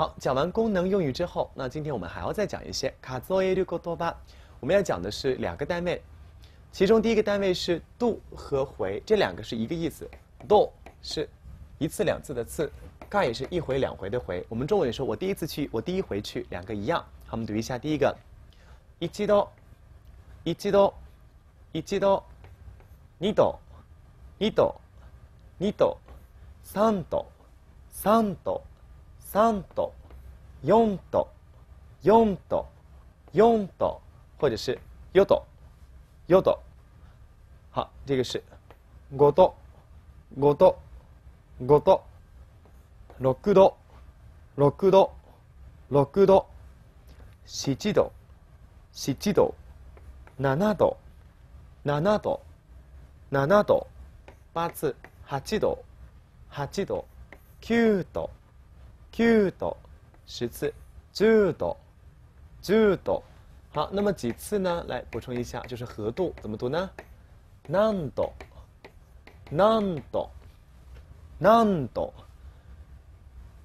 好，讲完功能用语之后，那今天我们还要再讲一些。卡佐耶六克多巴，我们要讲的是两个单位，其中第一个单位是“度”和“回”，这两个是一个意思。“度”是一次两次的次，“盖”是一回两回的回。我们中文说，我第一次去，我第一回去，两个一样。好，我们读一下第一个：一度、一度、一度、二度、二度、二度、三度、三度。3と4と4と4と或者是4と4と好这个是5と5と5と6度6度6度7度7度7度7度7度8度8度8度9度 t 度，十次，九度，九度，好，那么几次呢？来补充一下，就是和度？怎么读呢？何度，何度，何度。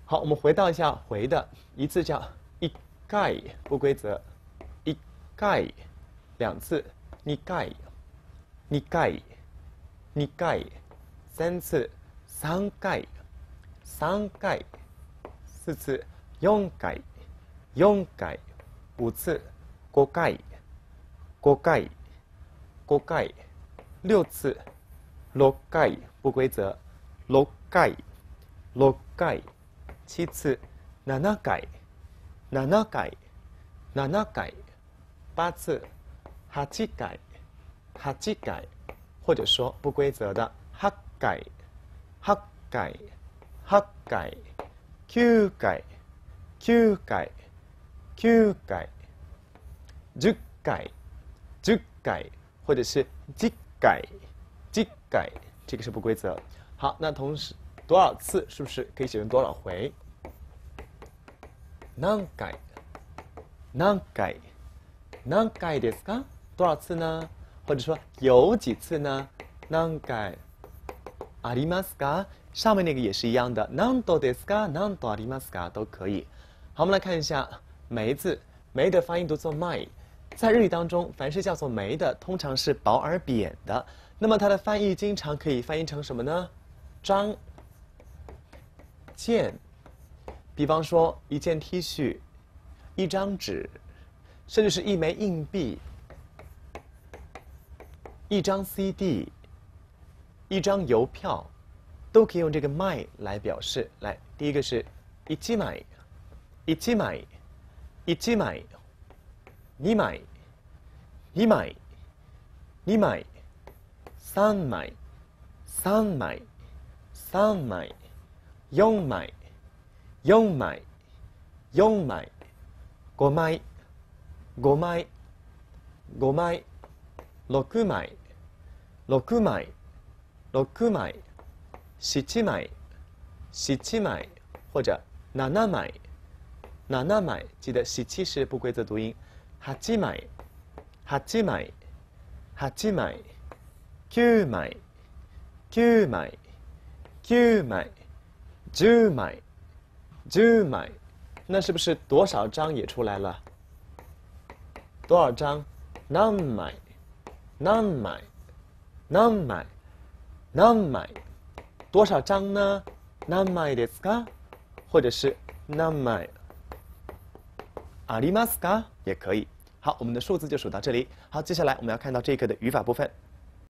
好，我们回到一下回的一次叫一盖，不规则一盖，两次二盖，二盖，二盖，三次三盖，三盖。四つ4回4回五次5回5回5回6次6回不规则6回6回7次7回7回7回8次8回8回或者说不规则的回8回8回。8回9回9回9回10回10回或者是10回10回这个是不规则。好，那同时多少次是不是可以写成多少回？何回何回何回ですか？多少次呢？或者说有几次呢？何回阿里玛斯卡，上面那个也是一样的，南多迪斯卡、南多阿里玛斯卡都可以。好，我们来看一下“梅子”。梅的发音读作 “mai”。在日语当中，凡是叫做“梅”的，通常是薄而扁的。那么它的翻译经常可以翻译成什么呢？张、件，比方说一件 T 恤、一张纸，甚至是一枚硬币、一张 CD。一张邮票都可以用这个“枚”来表示。来，第一个是一枚，一枚，一枚，二枚，二枚，二枚，三枚，三枚，三枚，四枚，四枚，四枚，五枚，五枚，五枚，六枚，六枚。六枚，七枚，七枚，或者七枚，七枚。记得七是不规则读音。八枚，八枚，八枚，九枚，九枚，九枚，九枚，九枚。那是不是多少张也出来了？多少张？十枚，十枚，十枚。ナン枚，多少张呢？ナン枚ですか？或者是ナン枚、アリマスか也可以。好，我们的数字就数到这里。好，接下来我们要看到这一课的语法部分。